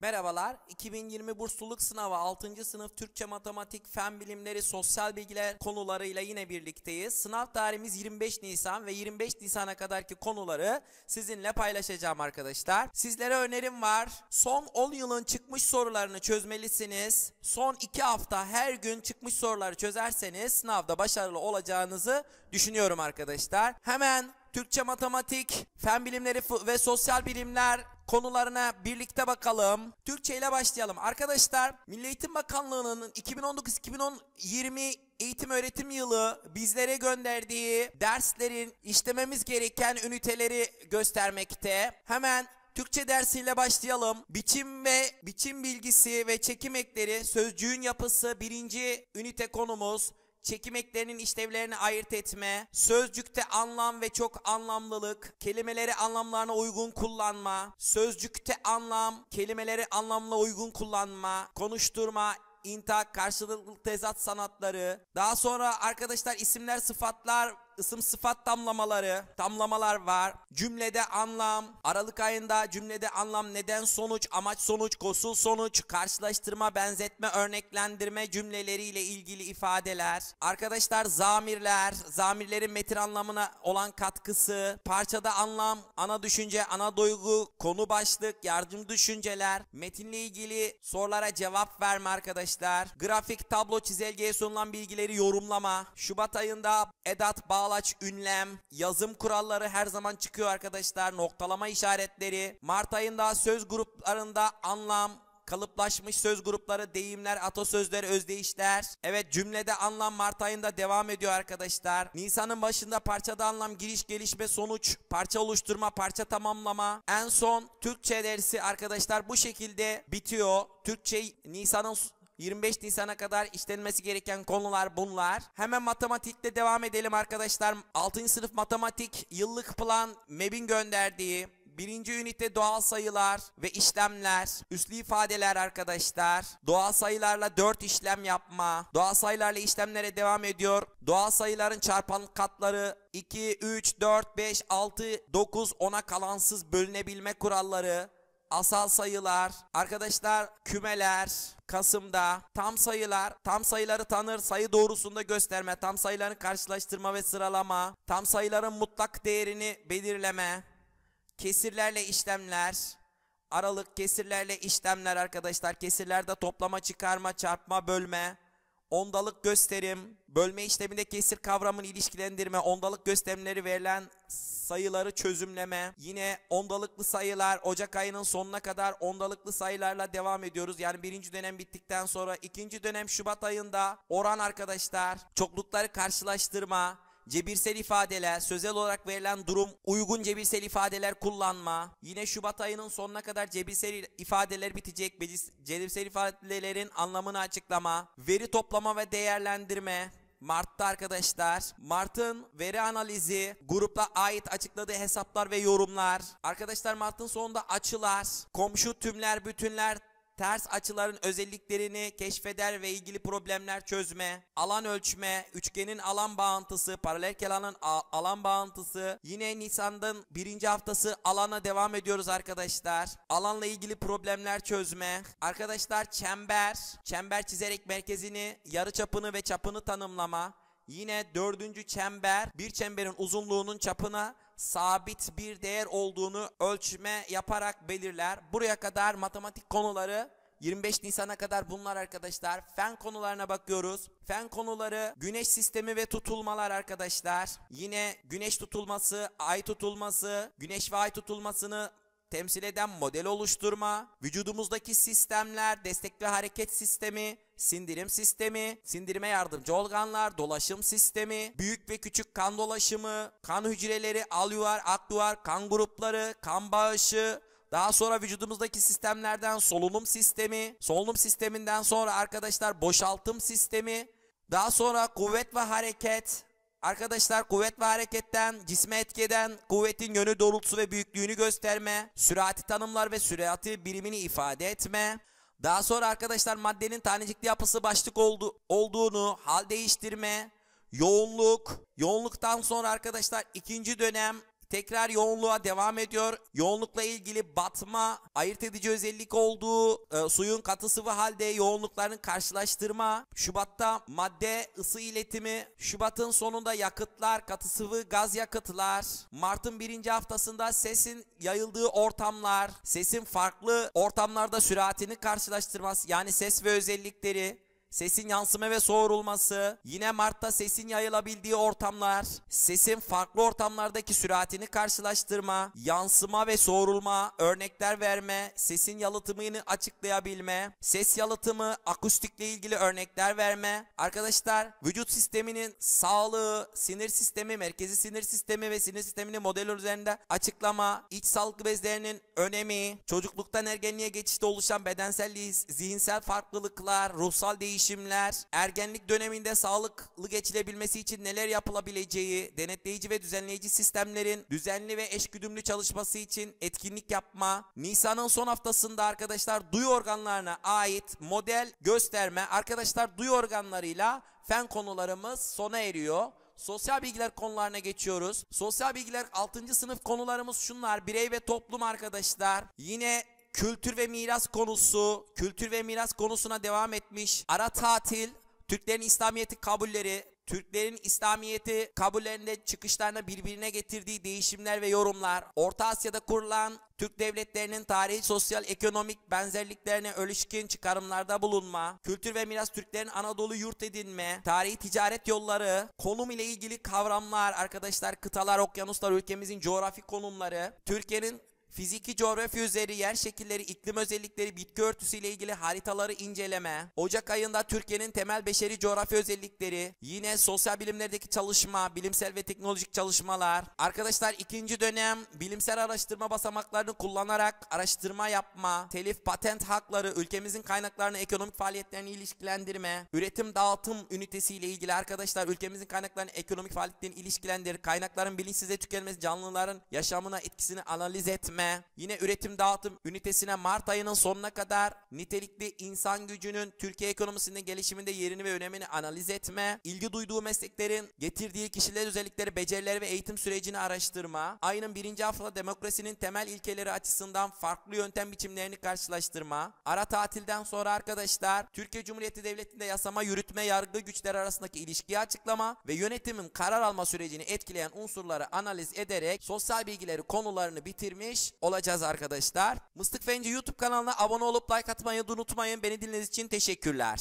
Merhabalar, 2020 bursluluk sınavı 6. sınıf Türkçe matematik, fen bilimleri, sosyal bilgiler konularıyla yine birlikteyiz. Sınav tarihimiz 25 Nisan ve 25 Nisan'a kadarki konuları sizinle paylaşacağım arkadaşlar. Sizlere önerim var. Son 10 yılın çıkmış sorularını çözmelisiniz. Son 2 hafta her gün çıkmış soruları çözerseniz sınavda başarılı olacağınızı düşünüyorum arkadaşlar. Hemen Türkçe matematik, fen bilimleri ve sosyal bilimler konularına birlikte bakalım. Türkçe ile başlayalım. Arkadaşlar Milli Eğitim Bakanlığı'nın 2019-2020 eğitim öğretim yılı bizlere gönderdiği derslerin işlememiz gereken üniteleri göstermekte. Hemen Türkçe dersiyle başlayalım. Biçim ve biçim bilgisi ve çekim ekleri, sözcüğün yapısı birinci ünite konumuz çekimeklerinin işlevlerini ayırt etme, sözcükte anlam ve çok anlamlılık, kelimeleri anlamlarına uygun kullanma, sözcükte anlam, kelimeleri anlamla uygun kullanma, konuşturma, intak, karşılıklı tezat sanatları, daha sonra arkadaşlar isimler, sıfatlar ısım sıfat tamlamaları, tamlamalar var. Cümlede anlam, Aralık ayında cümlede anlam, neden sonuç, amaç sonuç, kosul sonuç, karşılaştırma, benzetme, örneklendirme cümleleriyle ilgili ifadeler. Arkadaşlar zamirler, zamirlerin metin anlamına olan katkısı, parçada anlam, ana düşünce, ana duygu, konu başlık, yardım düşünceler, metinle ilgili sorulara cevap verme arkadaşlar, grafik, tablo, çizelgeye sunulan bilgileri yorumlama, Şubat ayında edat, bağ bağlaç, ünlem, yazım kuralları her zaman çıkıyor arkadaşlar. Noktalama işaretleri. Mart ayında söz gruplarında anlam, kalıplaşmış söz grupları, deyimler, atasözler, özdeyişler. Evet cümlede anlam Mart ayında devam ediyor arkadaşlar. Nisan'ın başında parçada anlam, giriş, gelişme, sonuç, parça oluşturma, parça tamamlama. En son Türkçe dersi arkadaşlar bu şekilde bitiyor. Türkçe Nisan'ın 25 Nisan'a kadar işlenmesi gereken konular bunlar. Hemen matematikte devam edelim arkadaşlar. 6. sınıf matematik yıllık plan MEB'in gönderdiği Birinci ünite doğal sayılar ve işlemler, üslü ifadeler arkadaşlar. Doğal sayılarla 4 işlem yapma. Doğal sayılarla işlemlere devam ediyor. Doğal sayıların çarpan katları 2, 3, 4, 5, 6, 9, 10'a kalansız bölünebilme kuralları asal sayılar, arkadaşlar kümeler, Kasım'da tam sayılar, tam sayıları tanır, sayı doğrusunda gösterme, tam sayıların karşılaştırma ve sıralama, tam sayıların mutlak değerini belirleme, kesirlerle işlemler, aralık kesirlerle işlemler arkadaşlar, kesirlerde toplama, çıkarma, çarpma, bölme, ondalık gösterim, bölme işleminde kesir kavramını ilişkilendirme, ondalık gösterimleri verilen sayıları çözümleme, yine ondalıklı sayılar Ocak ayının sonuna kadar ondalıklı sayılarla devam ediyoruz. Yani birinci dönem bittikten sonra ikinci dönem Şubat ayında oran arkadaşlar, çoklukları karşılaştırma, cebirsel ifadeler, sözel olarak verilen durum, uygun cebirsel ifadeler kullanma. Yine Şubat ayının sonuna kadar cebirsel ifadeler bitecek. Cebirsel ifadelerin anlamını açıklama, veri toplama ve değerlendirme. Mart'ta arkadaşlar. Mart'ın veri analizi, grupla ait açıkladığı hesaplar ve yorumlar. Arkadaşlar Mart'ın sonunda açılar, komşu tümler, bütünler, ters açıların özelliklerini keşfeder ve ilgili problemler çözme, alan ölçme, üçgenin alan bağıntısı, paralel alan bağıntısı. Yine Nisan'ın birinci haftası alana devam ediyoruz arkadaşlar. Alanla ilgili problemler çözme. Arkadaşlar çember, çember çizerek merkezini, yarı çapını ve çapını tanımlama yine dördüncü çember bir çemberin uzunluğunun çapına sabit bir değer olduğunu ölçme yaparak belirler. Buraya kadar matematik konuları 25 Nisan'a kadar bunlar arkadaşlar. Fen konularına bakıyoruz. Fen konuları güneş sistemi ve tutulmalar arkadaşlar. Yine güneş tutulması, ay tutulması, güneş ve ay tutulmasını temsil eden model oluşturma, vücudumuzdaki sistemler, destek ve hareket sistemi, sindirim sistemi, sindirime yardımcı organlar, dolaşım sistemi, büyük ve küçük kan dolaşımı, kan hücreleri, alüvar, akduvar, kan grupları, kan bağışı, daha sonra vücudumuzdaki sistemlerden solunum sistemi, solunum sisteminden sonra arkadaşlar boşaltım sistemi, daha sonra kuvvet ve hareket, Arkadaşlar kuvvet ve hareketten cisme etkeden kuvvetin yönü doğrultusu ve büyüklüğünü gösterme, sürati tanımlar ve sürati birimini ifade etme. Daha sonra arkadaşlar maddenin tanecikli yapısı başlık oldu, olduğunu, hal değiştirme, yoğunluk. Yoğunluktan sonra arkadaşlar ikinci dönem Tekrar yoğunluğa devam ediyor. Yoğunlukla ilgili batma, ayırt edici özellik olduğu, e, suyun katı sıvı halde yoğunlukların karşılaştırma, Şubat'ta madde ısı iletimi, Şubat'ın sonunda yakıtlar, katı sıvı gaz yakıtlar, Mart'ın birinci haftasında sesin yayıldığı ortamlar, sesin farklı ortamlarda süratini karşılaştırması yani ses ve özellikleri, sesin yansıma ve soğurulması, yine Mart'ta sesin yayılabildiği ortamlar, sesin farklı ortamlardaki süratini karşılaştırma, yansıma ve soğurulma, örnekler verme, sesin yalıtımını açıklayabilme, ses yalıtımı, akustikle ilgili örnekler verme. Arkadaşlar vücut sisteminin sağlığı, sinir sistemi, merkezi sinir sistemi ve sinir sistemini model üzerinde açıklama, iç sağlıklı bezlerinin önemi, çocukluktan ergenliğe geçişte oluşan bedensel, zihinsel farklılıklar, ruhsal değişim, girişimler, ergenlik döneminde sağlıklı geçilebilmesi için neler yapılabileceği, denetleyici ve düzenleyici sistemlerin düzenli ve eşgüdümlü çalışması için etkinlik yapma, Nisan'ın son haftasında arkadaşlar duyu organlarına ait model gösterme, arkadaşlar duyu organlarıyla fen konularımız sona eriyor. Sosyal bilgiler konularına geçiyoruz. Sosyal bilgiler 6. sınıf konularımız şunlar. Birey ve toplum arkadaşlar. Yine kültür ve miras konusu, kültür ve miras konusuna devam etmiş. Ara tatil, Türklerin İslamiyeti kabulleri, Türklerin İslamiyeti kabullerinde çıkışlarına birbirine getirdiği değişimler ve yorumlar, Orta Asya'da kurulan Türk devletlerinin tarihi sosyal ekonomik benzerliklerine ölüşkin çıkarımlarda bulunma, kültür ve miras Türklerin Anadolu yurt edinme, tarihi ticaret yolları, konum ile ilgili kavramlar, arkadaşlar kıtalar, okyanuslar, ülkemizin coğrafi konumları, Türkiye'nin fiziki coğrafya üzeri, yer şekilleri, iklim özellikleri, bitki örtüsüyle ilgili haritaları inceleme, Ocak ayında Türkiye'nin temel beşeri coğrafya özellikleri, yine sosyal bilimlerdeki çalışma, bilimsel ve teknolojik çalışmalar. Arkadaşlar ikinci dönem bilimsel araştırma basamaklarını kullanarak araştırma yapma, telif, patent hakları, ülkemizin kaynaklarını ekonomik faaliyetlerini ilişkilendirme, üretim dağıtım ünitesiyle ilgili arkadaşlar ülkemizin kaynaklarını ekonomik faaliyetlerini ilişkilendir, kaynakların bilinçsize tükenmesi, canlıların yaşamına etkisini analiz etme, yine üretim dağıtım ünitesine Mart ayının sonuna kadar nitelikli insan gücünün Türkiye ekonomisinin gelişiminde yerini ve önemini analiz etme, ilgi duyduğu mesleklerin getirdiği kişiler özellikleri, becerileri ve eğitim sürecini araştırma, ayının birinci haftada demokrasinin temel ilkeleri açısından farklı yöntem biçimlerini karşılaştırma, ara tatilden sonra arkadaşlar Türkiye Cumhuriyeti Devleti'nde yasama, yürütme, yargı güçleri arasındaki ilişkiyi açıklama ve yönetimin karar alma sürecini etkileyen unsurları analiz ederek sosyal bilgileri konularını bitirmiş olacağız arkadaşlar. Mıstık Fence YouTube kanalına abone olup like atmayı unutmayın. Beni dinlediğiniz için teşekkürler.